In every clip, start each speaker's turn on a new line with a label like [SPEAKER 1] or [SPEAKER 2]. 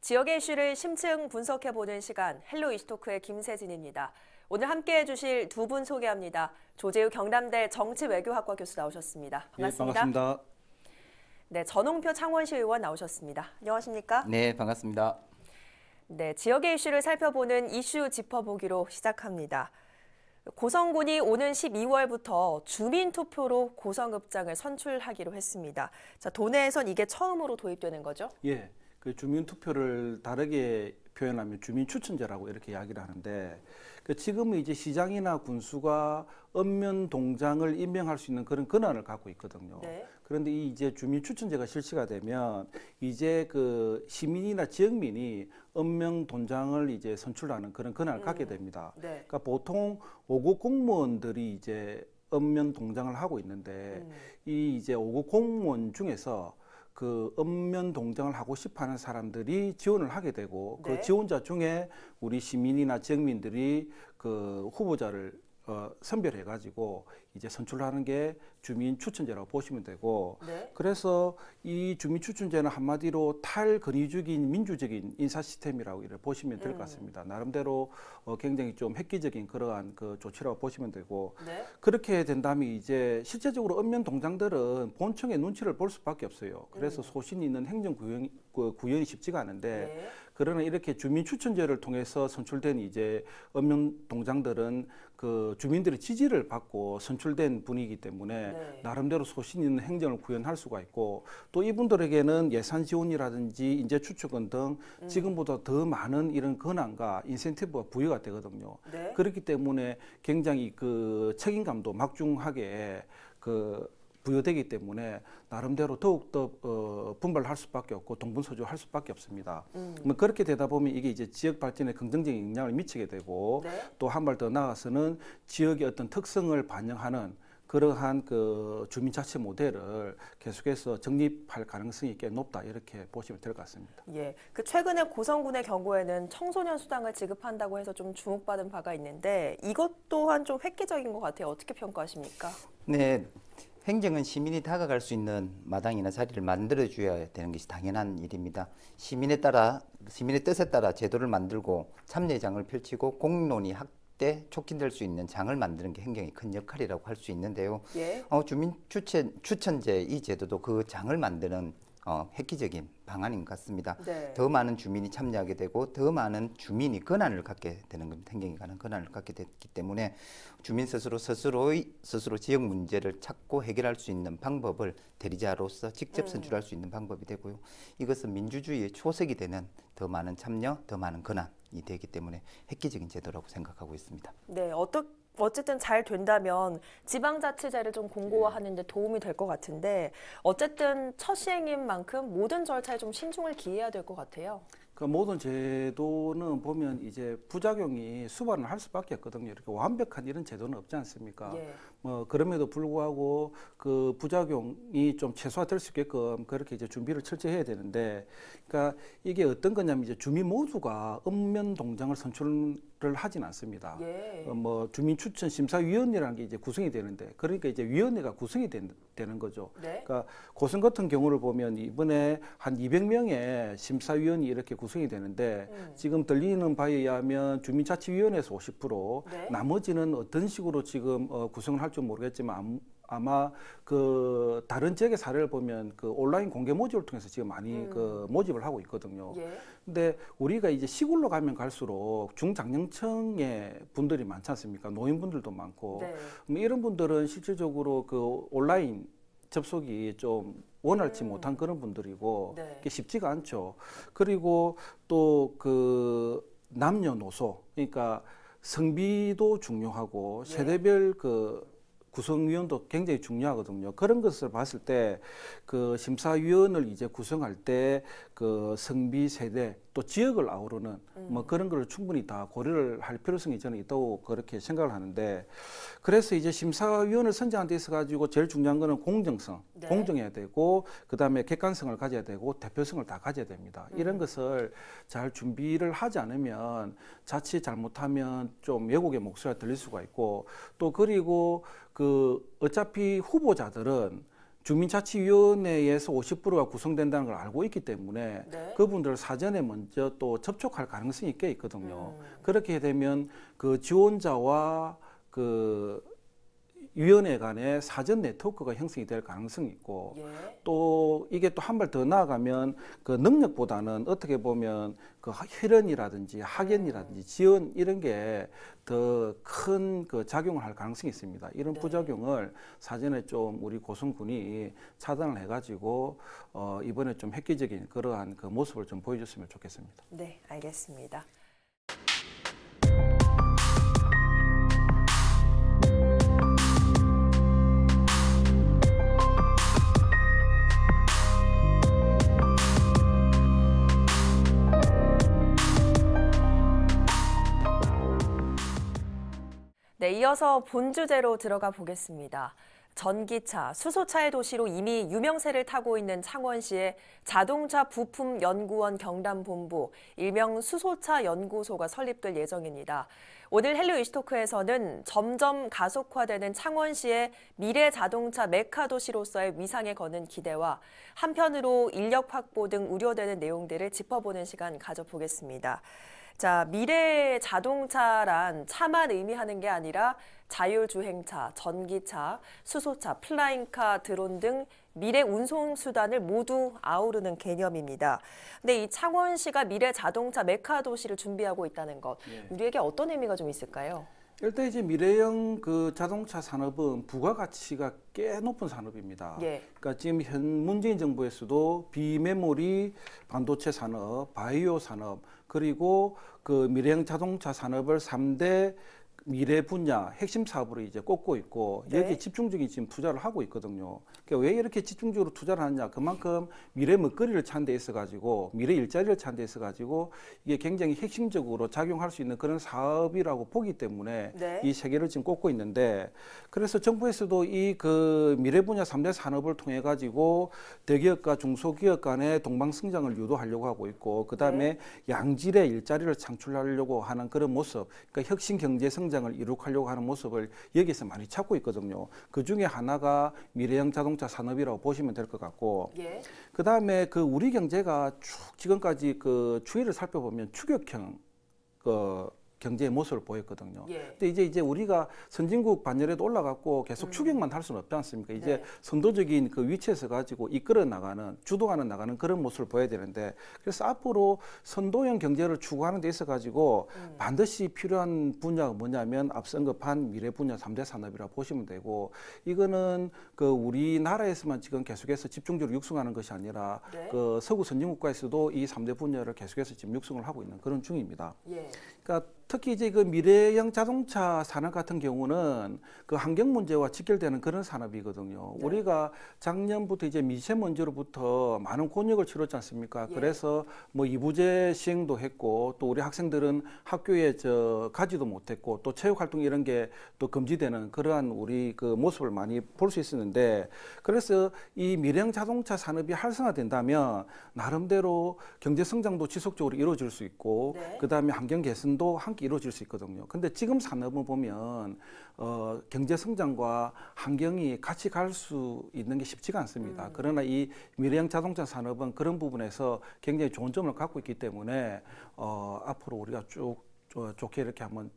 [SPEAKER 1] 지역의 이슈를 심층 분석해보는 시간 헬로 이스토크의 김세진입니다. 오늘 함께해 주실 두 분 소개합니다. 조재우 경남대 정치외교학과 교수 나오셨습니다. 예, 반갑습니다. 네, 반갑습니다. 네, 전홍표 창원시 의원 나오셨습니다. 안녕하십니까? 네,
[SPEAKER 2] 반갑습니다.
[SPEAKER 1] 네, 지역의 이슈를 살펴보는 이슈 짚어보기로 시작합니다. 고성군이 오는 12월부터 주민투표로 고성읍장을 선출하기로 했습니다. 자, 도내에선 이게 처음으로 도입되는 거죠?
[SPEAKER 3] 예. 그 주민 투표를 다르게 표현하면 주민 추천제라고 이렇게 이야기를 하는데 그 지금은 이제 시장이나 군수가 읍면 동장을 임명할 수 있는 그런 권한을 갖고 있거든요. 네. 그런데 이 이제 주민 추천제가 실시가 되면 이제 그 시민이나 지역민이 읍면 동장을 이제 선출하는 그런 권한을 음. 갖게 됩니다. 네. 그러니까 보통 오고 공무원들이 이제 읍면 동장을 하고 있는데 음. 이 이제 오고 공무원 중에서 그 읍면 동등을 하고 싶어하는 사람들이 지원을 하게 되고 그 네. 그 지원자 중에 우리 시민이나 지민들이그 후보자를 어, 선별해가지고 이제 선출하는 게 주민 추천제라고 보시면 되고 네. 그래서 이 주민 추천제는 한마디로 탈근위적인 민주적인 인사 시스템이라고 이를 보시면 될것 음. 같습니다. 나름대로 어, 굉장히 좀 획기적인 그러한 그 조치라고 보시면 되고 네. 그렇게 된다면 이제 실제적으로 읍면 동장들은 본청의 눈치를 볼 수밖에 없어요. 그래서 음. 소신 있는 행정 구현, 구현이 쉽지가 않은데. 네. 그러나 이렇게 주민 추천제를 통해서 선출된 이제 읍면 동장들은 그 주민들의 지지를 받고 선출된 분이기 때문에 네. 나름대로 소신 있는 행정을 구현할 수가 있고 또 이분들에게는 예산 지원이라든지 인재 추측은등 음. 지금보다 더 많은 이런 권한과 인센티브가 부여가 되거든요. 네. 그렇기 때문에 굉장히 그 책임감도 막중하게 그 부여되기 때문에 나름대로 더욱더 어, 분발할 수밖에 없고 동분서주할 수밖에 없습니다. 음. 뭐 그렇게 되다 보면 이게 이제 지역 발전에 긍정적인 영향을 미치게 되고 네? 또한 발 더 나아가서는 지역의 어떤 특성을 반영하는 그러한 그 주민자치 모델을 계속해서 정립할 가능성이 꽤 높다 이렇게 보시면 될 것 같습니다.
[SPEAKER 1] 예, 그 최근에 고성군의 경우에는 청소년 수당을 지급한다고 해서 좀 주목받은 바가 있는데 이것 또한 좀 획기적인 것 같아요. 어떻게 평가하십니까?
[SPEAKER 3] 네,
[SPEAKER 2] 행정은 시민이 다가갈 수 있는 마당이나 자리를 만들어줘야 되는 것이 당연한 일입니다. 시민에 따라 시민의 뜻에 따라 제도를 만들고 참여장을 펼치고 공론이 확대 촉진될 수 있는 장을 만드는 게 행정의 큰 역할이라고 할 수 있는데요. 예. 어, 주민 추천 추천제 이 제도도 그 장을 만드는 어, 획기적인 방안인 것 같습니다. 네. 더 많은 주민이 참여하게 되고 더 많은 주민이 권한을 갖게 되는 겁니다. 행정에 관한 권한을 갖게 됐기 때문에 주민 스스로 스스로의 스스로 지역 문제를 찾고 해결할 수 있는 방법을 대리자로서 직접 네. 선출할 수 있는 방법이 되고요. 이것은 민주주의의 초석이 되는 더 많은 참여, 더 많은 권한이 되기 때문에 획기적인 제도라고 생각하고 있습니다.
[SPEAKER 1] 네, 어떻게 어쨌든 잘 된다면 지방자치제를 좀 공고화하는 데 도움이 될 것 같은데 어쨌든 첫 시행인 만큼 모든 절차에 좀 신중을 기해야 될 것 같아요.
[SPEAKER 3] 그 모든 제도는 보면 이제 부작용이 수반을 할 수밖에 없거든요. 이렇게 완벽한 이런 제도는 없지 않습니까? 예. 뭐 그럼에도 불구하고 그 부작용이 좀 최소화될 수 있게끔 그렇게 이제 준비를 철저히 해야 되는데 그러니까 이게 어떤 거냐면 이제 주민 모두가 읍면 동장을 선출을 하진 않습니다. 예. 어, 뭐 주민 추천 심사위원회라는 게 이제 구성이 되는데 그러니까 이제 위원회가 구성이 된, 되는 거죠. 네. 그러니까 고성 같은 경우를 보면 이번에 한 200명의 심사위원이 이렇게 구성이 되는데 음. 지금 들리는 바에 의하면 주민자치위원회에서 50% 네. 나머지는 어떤 식으로 지금 어, 구성을 할 할지 모르겠지만 아마 그 다른 지역의 사례를 보면 그 온라인 공개 모집을 통해서 지금 많이 음. 그 모집을 하고 있거든요. 예. 근데 우리가 이제 시골로 가면 갈수록 중장년층의 분들이 많지 않습니까? 노인분들도 많고 네. 뭐 이런 분들은 실질적으로 그 온라인 접속이 좀 원활치 음. 못한 그런 분들이고 네. 쉽지가 않죠. 그리고 또 그 남녀노소 그러니까 성비도 중요하고 예. 세대별 예. 그 구성위원도 굉장히 중요하거든요. 그런 것을 봤을 때 그 심사위원을 이제 구성할 때 그 성비 세대 또 지역을 아우르는 음. 뭐 그런 걸 충분히 다 고려를 할 필요성이 저는 있다고 그렇게 생각을 하는데 그래서 이제 심사위원을 선정한 데 있어 가지고 제일 중요한 거는 공정성 네. 공정해야 되고 그다음에 객관성을 가져야 되고 대표성을 다 가져야 됩니다. 음. 이런 것을 잘 준비를 하지 않으면 자칫 잘못하면 좀 외국의 목소리가 들릴 수가 있고 또 그리고 그 어차피 후보자들은 주민자치위원회에서 50%가 구성된다는 걸 알고 있기 때문에 네. 그분들 사전에 먼저 또 접촉할 가능성이 꽤 있거든요. 음. 그렇게 되면 그 지원자와 그 위원회 간의 사전 네트워크가 형성이 될 가능성이 있고 예. 또 이게 또 한 발 더 나아가면 그 능력보다는 어떻게 보면 그 혈연이라든지 학연이라든지 네. 지원 이런 게 더 큰 그 작용을 할 가능성이 있습니다. 이런 네. 부작용을 사전에 좀 우리 고성군이 차단을 해가지고 어 이번에 좀 획기적인 그러한 그 모습을 좀 보여줬으면 좋겠습니다.
[SPEAKER 1] 네, 알겠습니다. 이어서 본 주제로 들어가 보겠습니다. 전기차, 수소차의 도시로 이미 유명세를 타고 있는 창원시의 자동차 부품 연구원 경남본부, 일명 수소차 연구소가 설립될 예정입니다. 오늘 헬로 이슈토크에서는 점점 가속화되는 창원시의 미래 자동차 메카 도시로서의 위상에 거는 기대와 한편으로 인력 확보 등 우려되는 내용들을 짚어보는 시간 가져보겠습니다. 자, 미래의 자동차란 차만 의미하는 게 아니라 자율주행차, 전기차, 수소차, 플라잉카, 드론 등 미래 운송수단을 모두 아우르는 개념입니다. 근데 이 창원시가 미래 자동차 메카 도시를 준비하고 있다는 것, 예. 우리에게 어떤 의미가 좀 있을까요?
[SPEAKER 3] 일단 이제 미래형 그 자동차 산업은 부가가치가 꽤 높은 산업입니다. 예. 그러니까 지금 현 문재인 정부에서도 비메모리 반도체 산업, 바이오 산업, 그리고 그 미래형 자동차 산업을 3대 미래 분야 핵심 사업으로 이제 꼽고 있고 네. 여기에 집중적인 지금 투자를 하고 있거든요. 그러니까 왜 이렇게 집중적으로 투자를 하느냐? 그만큼 미래 먹거리를 찾는 데 있어 가지고 미래 일자리를 찾는 데 있어 가지고 이게 굉장히 핵심적으로 작용할 수 있는 그런 사업이라고 보기 때문에 네. 이세 개를 지금 꼽고 있는데 그래서 정부에서도 이 그 미래 분야 삼대 산업을 통해 가지고 대기업과 중소기업 간의 동방 성장을 유도하려고 하고 있고 그다음에 네. 양질의 일자리를 창출하려고 하는 그런 모습. 그러니까 혁신 경제 성 성장을 이룩하려고 하는 모습을 여기서 많이 찾고 있거든요. 그 중에 하나가 미래형 자동차 산업이라고 보시면 될 것 같고, 예. 그 다음에 그 우리 경제가 쭉 지금까지 그 추이를 살펴보면 추격형 그 경제의 모습을 보였거든요. 예. 근데 이제 이제 우리가 선진국 반열에도 올라갔고 계속 음. 추격만 할 수는 없지 않습니까? 이제 네. 선도적인 그 위치에서 가지고 이끌어 나가는 주도하는 나가는 그런 모습을 보여야 되는데 그래서 앞으로 선도형 경제를 추구하는 데 있어 가지고 음. 반드시 필요한 분야가 뭐냐면 앞선급한 미래 분야 삼대 산업이라 보시면 되고 이거는 그 우리나라에서만 지금 계속해서 집중적으로 육성하는 것이 아니라 네. 그 서구 선진국가에서도 이삼대 분야를 계속해서 지금 육성을 하고 있는 그런 중입니다. 예. 그러니까 특히 이제 그 미래형 자동차 산업 같은 경우는 그 환경 문제와 직결되는 그런 산업이거든요. 네. 우리가 작년부터 이제 미세먼지로부터 많은 권역을 치렀지 않습니까? 예. 그래서 뭐 이부제 시행도 했고 또 우리 학생들은 학교에 저 가지도 못했고 또 체육 활동 이런 게 또 금지되는 그러한 우리 그 모습을 많이 볼 수 있었는데 그래서 이 미래형 자동차 산업이 활성화된다면 나름대로 경제 성장도 지속적으로 이루어질 수 있고 네. 그다음에 환경 개선도 함께 회복이 이루어질 수 있거든요. 근데 지금 산업을 보면 어, 경제 성장과 환경이 같이 갈 수 있는 게 쉽지가 않습니다. 음. 그러나 이 미래형 자동차 산업은 그런 부분에서 굉장히 좋은 점을 갖고 있기 때문에 어, 앞으로 우리가 쭉 좋게 이렇게 한번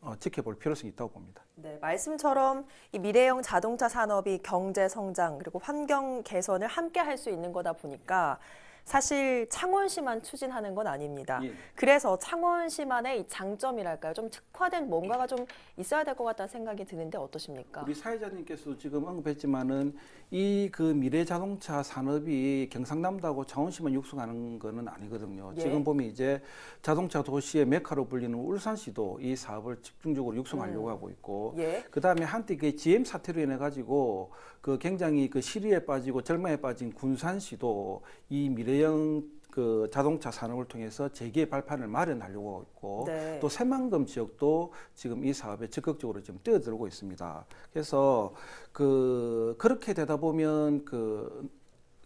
[SPEAKER 3] 어, 지켜볼 필요성이 있다고 봅니다.
[SPEAKER 1] 네, 말씀처럼 이 미래형 자동차 산업이 경제 성장 그리고 환경 개선을 함께 할 수 있는 거다 보니까 사실 창원시만 추진하는 건 아닙니다. 예. 그래서 창원시만의 이 장점이랄까요? 좀 특화된 뭔가가 좀 있어야 될 것 같다는 생각이 드는데 어떠십니까? 우리
[SPEAKER 3] 사회자님께서 지금 언급했지만은 이 그 미래 자동차 산업이 경상남도하고 창원시만 육성하는 거는 아니거든요. 예. 지금 보면 이제 자동차 도시의 메카로 불리는 울산시도 이 사업을 집중적으로 육성하려고 음. 하고 있고 예. 그다음에 한때 그 GM 사태로 인해 가지고 그 굉장히 그 시리에 빠지고 절망에 빠진 군산시도 이 미래 대형 그 자동차 산업을 통해서 재개 발판을 마련하려고 있고 네. 또 새만금 지역도 지금 이 사업에 적극적으로 지금 뛰어들고 있습니다. 그래서 그 그렇게 되다 보면 그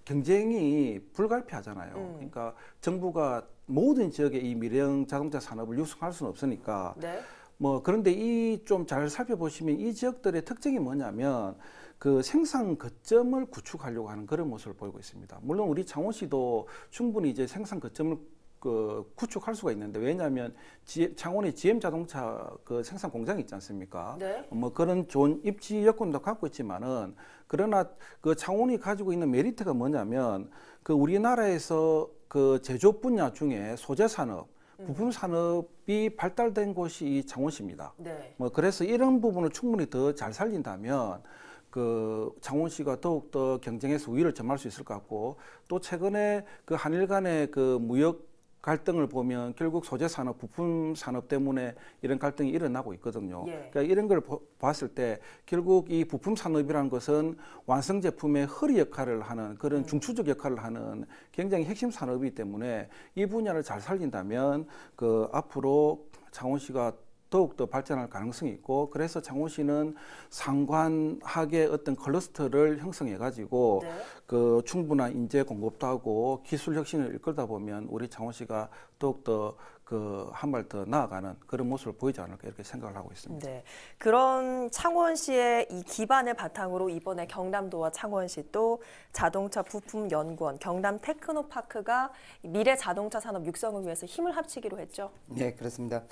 [SPEAKER 3] 경쟁이 불가피하잖아요. 음. 그러니까 정부가 모든 지역에 이 미래형 자동차 산업을 육성할 수는 없으니까 네. 뭐 그런데 이 좀 잘 살펴보시면 이 지역들의 특징이 뭐냐면 그 생산 거점을 구축하려고 하는 그런 모습을 보이고 있습니다. 물론 우리 창원시도 충분히 이제 생산 거점을 그 구축할 수가 있는데 왜냐하면 지, 창원에 GM 자동차 그 생산 공장이 있지 않습니까? 네. 뭐 그런 좋은 입지 여건도 갖고 있지만은 그러나 그 창원이 가지고 있는 메리트가 뭐냐면 그 우리나라에서 그 제조 분야 중에 소재 산업 음. 부품 산업이 발달된 곳이 이 창원시입니다. 네. 뭐 그래서 이런 부분을 충분히 더 잘 살린다면 그 장훈 씨가 더욱더 경쟁에서 우위를 점할 수 있을 것 같고 또 최근에 그 한일 간의 그 무역 갈등을 보면 결국 소재 산업, 부품 산업 때문에 이런 갈등이 일어나고 있거든요. 예. 그러니까 이런 걸 보, 봤을 때 결국 이 부품 산업이라는 것은 완성 제품의 허리 역할을 하는 그런 음. 중추적 역할을 하는 굉장히 핵심 산업이기 때문에 이 분야를 잘 살린다면 그 앞으로 장원 씨가 더욱더 발전할 가능성이 있고 그래서 창원시는 상관하게 어떤 클러스터를 형성해 가지고 네. 그 충분한 인재 공급도 하고 기술 혁신을 이끌다 보면 우리 창원시가 더욱더 그한발더 나아가는 그런 모습을 보이지 않을까 이렇게 생각을 하고 있습니다. 네,
[SPEAKER 1] 그런 창원시의 이 기반을 바탕으로 이번에 경남도와 창원시 또 자동차 부품 연구원 경남 테크노파크가 미래 자동차 산업 육성을 위해서 힘을 합치기로 했죠.
[SPEAKER 2] 네, 그렇습니다.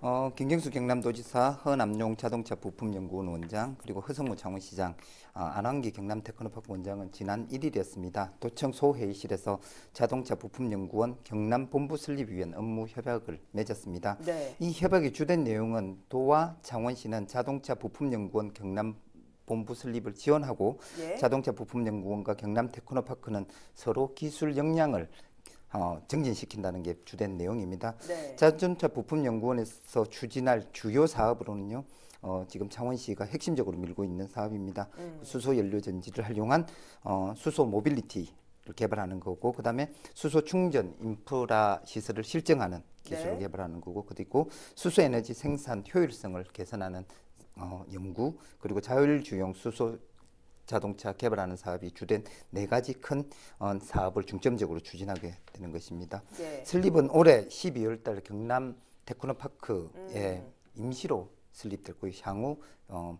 [SPEAKER 2] 어, 김경수 경남도지사, 허남용 자동차 부품 연구원 원장 그리고 허성무 창원시장 어, 안환기 경남 테크노파크 원장은 지난 1일이었습니다. 도청 소회의실에서 자동차 부품연구원 경남 본부 설립위원 업무 협약을 맺었습니다. 네. 이 협약의 주된 내용은 도와 창원시는 자동차 부품연구원 경남 본부 설립을 지원하고 예. 자동차 부품연구원과 경남 테크노파크는 서로 기술 역량을 어, 증진시킨다는 게 주된 내용입니다. 네. 자동차 부품연구원에서 추진할 주요 사업으로는요. 어, 지금 창원시가 핵심적으로 밀고 있는 사업입니다. 음. 수소 연료 전지를 활용한 어, 수소 모빌리티 개발하는 거고 그다음에 수소 충전 인프라 시설을 실증하는 기술을 네. 개발하는 거고 그리고 수소 에너지 생산 효율성을 개선하는 어, 연구 그리고 자율 주행 수소 자동차 개발하는 사업이 주된 네 가지 큰 어, 사업을 중점적으로 추진하게 되는 것입니다. 네. 슬립은 올해 12월 달 경남 테크노파크에 음. 임시로 설립될 거고 향후 어,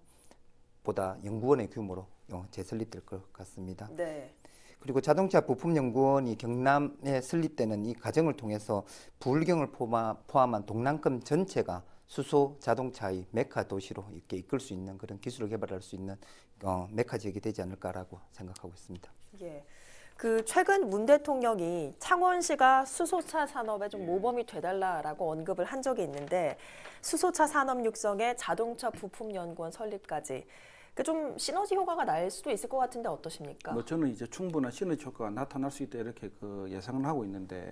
[SPEAKER 2] 보다 연구원의 규모로 재설립될 어, 것 같습니다. 네. 그리고 자동차 부품연구원이 경남에 설립되는 이 과정을 통해서 부경을 포함한 동남권 전체가 수소 자동차의 메카 도시로 이렇게 이끌 수 있는 그런 기술을 개발할 수 있는 어, 메카 지역이 되지 않을까라고 생각하고 있습니다.
[SPEAKER 1] 예. 그 최근 문 대통령이 창원시가 수소차 산업에 좀 예. 모범이 되달라라고 언급을 한 적이 있는데 수소차 산업 육성에 자동차 부품 연구원 설립까지 그 좀 시너지 효과가 날 수도 있을 것 같은데 어떠십니까? 뭐
[SPEAKER 3] 저는 이제 충분한 시너지 효과가 나타날 수 있다 이렇게 그 예상을 하고 있는데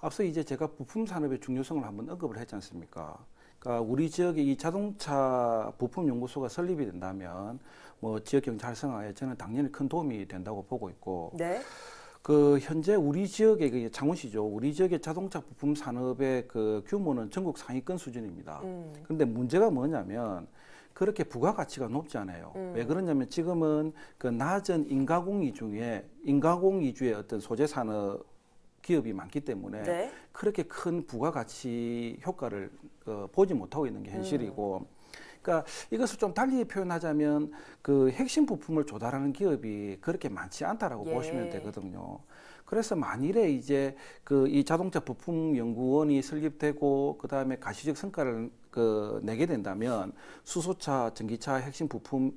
[SPEAKER 3] 앞서 이제 제가 부품 산업의 중요성을 한번 언급을 했지 않습니까? 그러니까 우리 지역에 이 자동차 부품 연구소가 설립이 된다면 뭐 지역 경제 활성화에 저는 당연히 큰 도움이 된다고 보고 있고 네. 그 현재 우리 지역의 창원시죠 그 우리 지역의 자동차 부품 산업의 그 규모는 전국 상위권 수준입니다. 그런데 음. 문제가 뭐냐면 그렇게 부가가치가 높지 않아요. 음. 왜 그러냐면 지금은 그 낮은 인가공이 중에 인가공이주의 어떤 소재 산업 기업이 많기 때문에 네. 그렇게 큰 부가가치 효과를 어, 보지 못하고 있는 게 현실이고 음. 그러니까 이것을 좀 달리 표현하자면 그 핵심 부품을 조달하는 기업이 그렇게 많지 않다라고 예. 보시면 되거든요. 그래서 만일에 이제 그 이 자동차 부품 연구원이 설립되고 그 다음에 가시적 성과를 그 내게 된다면 수소차, 전기차 핵심 부품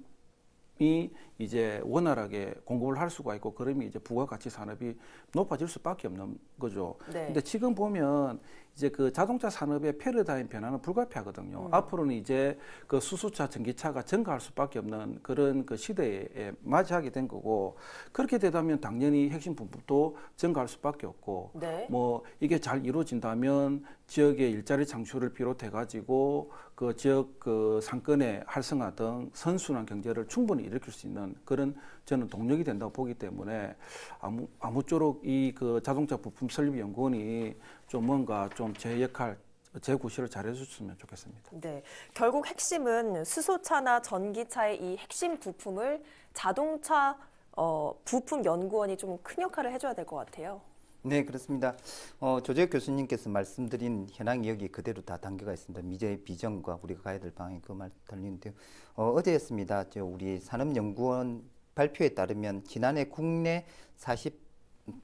[SPEAKER 3] 이 이제 원활하게 공급을 할 수가 있고 그러면 이제 부가가치 산업이 높아질 수밖에 없는 거죠. 네. 근데 지금 보면 이제 그 자동차 산업의 패러다임 변화는 불가피하거든요. 음. 앞으로는 이제 그 수소차, 전기차가 증가할 수밖에 없는 그런 그 시대에 맞이하게 된 거고 그렇게 되다면 당연히 핵심 분포도 증가할 수밖에 없고 네. 뭐 이게 잘 이루어진다면 지역의 일자리 창출을 비롯해 가지고 그 지역 그 상권의 활성화 등 선순환 경제를 충분히 일으킬 수 있는 그런 저는 동력이 된다고 보기 때문에 아무 아무쪼록 이 그 자동차 부품 설립 연구원이 좀 뭔가 좀 좀제 역할 제 구실을 잘 해주셨으면 좋겠습니다.
[SPEAKER 1] 네, 결국 핵심은 수소차나 전기차의 이 핵심 부품을 자동차 어, 부품 연구원이 좀 큰 역할을 해줘야 될것 같아요.
[SPEAKER 2] 네, 그렇습니다. 어, 조재 교수님께서 말씀드린 현황 이야기 그대로 다 단계가 있습니다. 미래의 비전과 우리가 가야 될 방향이 그말 달리는데요. 어, 어제였습니다. 저 우리 산업연구원 발표에 따르면 지난해 국내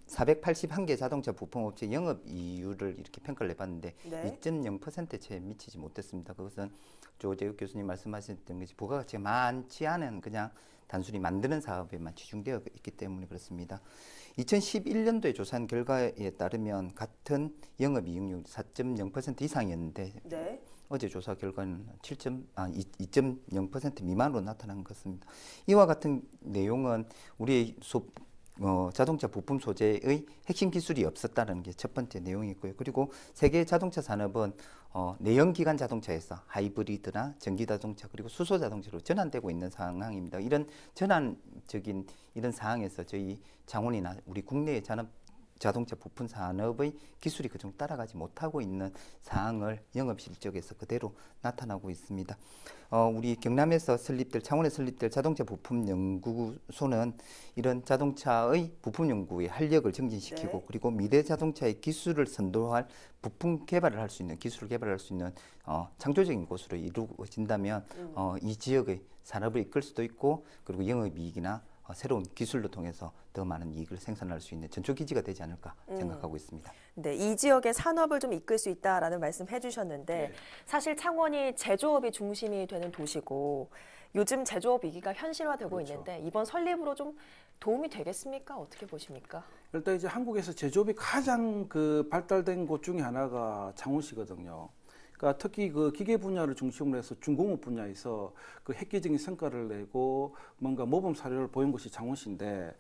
[SPEAKER 2] 481개 자동차 부품업체 영업 이유를 이렇게 평가를 해봤는데 네. 2.0%채 미치지 못했습니다. 그것은 조재욱 교수님 말씀하셨던것이 부가가치가 많지 않은 그냥 단순히 만드는 사업에만 치중되어 있기 때문에 그렇습니다. 2011년도에 조사한 결과에 따르면 같은 영업 이익률 4.0% 이상이었는데 네. 어제 조사 결과는 7점, 아, 2.0% 미만으로 나타난 것입니다. 이와 같은 내용은 우리 소, 어, 자동차 부품 소재의 핵심 기술이 없었다는 게 첫 번째 내용이고요. 그리고 세계 자동차 산업은 어, 내연기관 자동차에서 하이브리드나 전기 자동차 그리고 수소 자동차로 전환되고 있는 상황입니다. 이런 전환적인 이런 상황에서 저희 장원이나 우리 국내의 자동차 부품 산업의 기술이 그중 따라가지 못하고 있는 사항을 영업 실적에서 그대로 나타나고 있습니다. 어, 우리 경남에서 설립될 창원에 설립될 자동차 부품 연구소는 이런 자동차의 부품 연구의 활력을 증진시키고 네. 그리고 미래 자동차의 기술을 선도할 부품 개발을 할 수 있는 기술을 개발할 수 있는 어, 창조적인 곳으로 이루어진다면 음. 어, 이 지역의 산업을 이끌 수도 있고 그리고 영업 이익이나 어, 새로운 기술로 통해서 더 많은 이익을 생산할 수 있는 전초기지가 되지 않을까 음. 생각하고 음. 있습니다.
[SPEAKER 1] 네, 이 지역의 산업을 좀 이끌 수 있다라는 말씀해 주셨는데 네. 사실 창원이 제조업이 중심이 되는 도시고 요즘 제조업 위기가 현실화되고 그렇죠. 있는데 이번 설립으로 좀 도움이 되겠습니까? 어떻게 보십니까?
[SPEAKER 3] 일단 이제 한국에서 제조업이 가장 그 발달된 곳 중에 하나가 창원시거든요. 그러니까 특히 그 기계 분야를 중심으로 해서 중공업 분야에서 그 획기적인 성과를 내고 뭔가 모범 사례를 보인 것이 장원시인데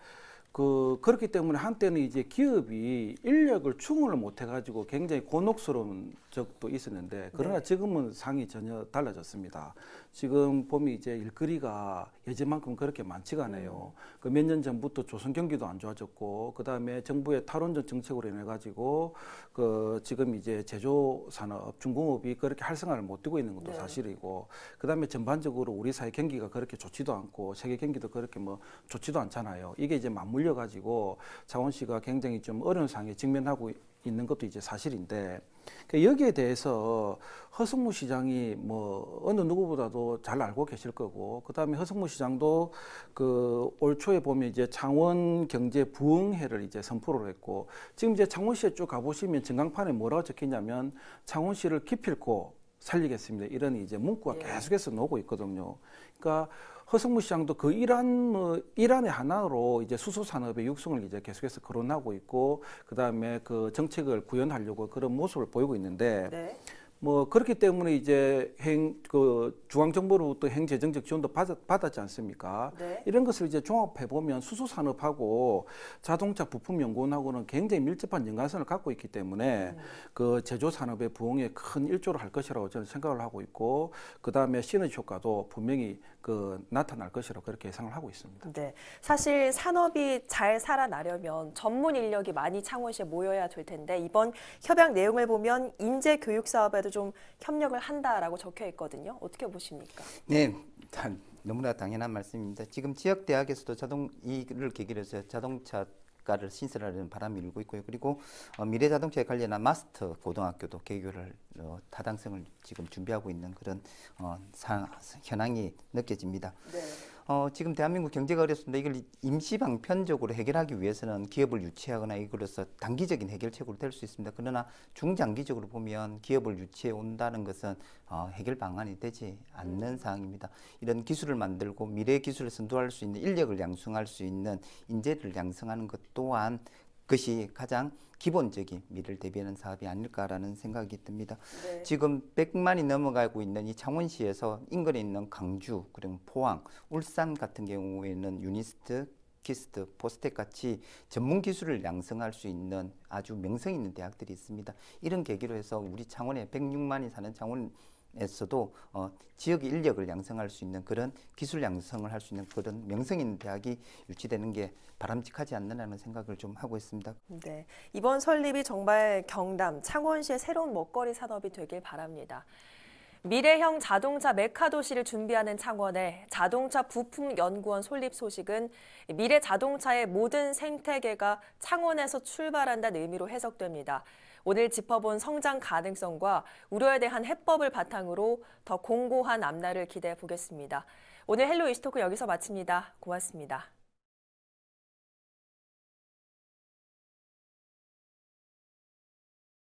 [SPEAKER 3] 그 그렇기 때문에 한때는 이제 기업이 인력을 충원을 못해가지고 굉장히 곤혹스러운 적도 있었는데 네. 그러나 네. 지금은 상이 전혀 달라졌습니다. 지금 봄이 이제 일거리가 예전만큼 그렇게 많지가 않아요. 음. 그몇 년 전부터 조선 경기도 안 좋아졌고 그다음에 정부의 탈원전 정책으로 인해 가지고 그 지금 이제 제조 산업 중공업이 그렇게 활성화를 못 되고 있는 것도 네. 사실이고 그다음에 전반적으로 우리 사회 경기가 그렇게 좋지도 않고 세계 경기도 그렇게 뭐 좋지도 않잖아요. 이게 이제 맞물려 가지고 자원 씨가 굉장히 좀 어려운 상황에 직면하고 있는 것도 이제 사실인데 그러니까 여기에 대해서 허승무 시장이 뭐 어느 누구보다도 잘 알고 계실 거고 그다음에 허승무 시장도 그 올 초에 보면 이제 창원 경제 부흥회를 이제 선포를 했고 지금 이제 창원시에 쭉 가보시면 증강판에 뭐라고 적혀있냐면 창원시를 기필코 살리겠습니다. 이런 이제 문구가 예. 계속해서 나오고 있거든요. 그러니까 허성무 시장도 그 일환 뭐 일환의 하나로 이제 수소 산업의 육성을 이제 계속해서 거론하고 있고 그다음에 그 정책을 구현하려고 그런 모습을 보이고 있는데 네. 뭐 그렇기 때문에 이제 행 그 중앙정부로부터 행재정적 지원도 받, 받았지 않습니까? 네. 이런 것을 이제 종합해 보면 수소 산업하고 자동차 부품 연구원하고는 굉장히 밀접한 연관성을 갖고 있기 때문에 음. 그 제조 산업의 부흥에 큰 일조를 할 것이라고 저는 생각을 하고 있고 그 다음에 시너지 효과도 분명히 그 나타날 것이라고 그렇게 예상을 하고 있습니다.
[SPEAKER 1] 네, 사실 산업이 잘 살아나려면 전문 인력이 많이 창원시에 모여야 될 텐데 이번 협약 내용을 보면 인재 교육 사업에도 부분에좀 협력을 한다라고 적혀 있거든요. 어떻게 보십니까?
[SPEAKER 2] 네, 단, 너무나 당연한 말씀입니다. 지금 지역 대학에서도 자동 이를 계기로 해서 자동차 가를 신설하려는 바람이 일고 있고요. 그리고 어, 미래 자동차에 관련한 마스터 고등학교도 개교를 어, 타당성을 지금 준비하고 있는 그런 어, 상, 현황이 느껴집니다. 네. 어, 지금 대한민국 경제가 어렵습니다. 이걸 임시 방편적으로 해결하기 위해서는 기업을 유치하거나 이걸로서 단기적인 해결책으로 될 수 있습니다. 그러나 중장기적으로 보면 기업을 유치해 온다는 것은 어, 해결 방안이 되지 않는 음. 상황입니다. 이런 기술을 만들고 미래 기술을 선도할 수 있는 인력을 양성할 수 있는 인재를 양성하는 것 또한 그것이 가장 기본적인 미를 래 대비하는 사업이 아닐까라는 생각이 듭니다. 네. 지금 100만이 넘어가고 있는 이 창원시에서 인근에 있는 강주, 그리고 포항, 울산 같은 경우에는 유니스트, 키스트, 포스텍 같이 전문 기술을 양성할 수 있는 아주 명성 있는 대학들이 있습니다. 이런 계기로 해서 우리 창원에 106만이 사는 창원 에서도 어, 어, 지역 인력을 양성할 수 있는 그런 기술 양성을 할 수 있는 그런 명성 있는 대학이 유치되는 게 바람직하지 않느냐는 생각을 좀 하고 있습니다.
[SPEAKER 1] 네, 이번 설립이 정말 경남 창원시의 새로운 먹거리 산업이 되길 바랍니다. 미래형 자동차 메카 도시를 준비하는 창원의 자동차 부품 연구원 설립 소식은 미래 자동차의 모든 생태계가 창원에서 출발한다는 의미로 해석됩니다. 오늘 짚어본 성장 가능성과 우려에 대한 해법을 바탕으로 더 공고한 앞날을 기대해 보겠습니다. 오늘 헬로 이스토크 여기서 마칩니다. 고맙습니다.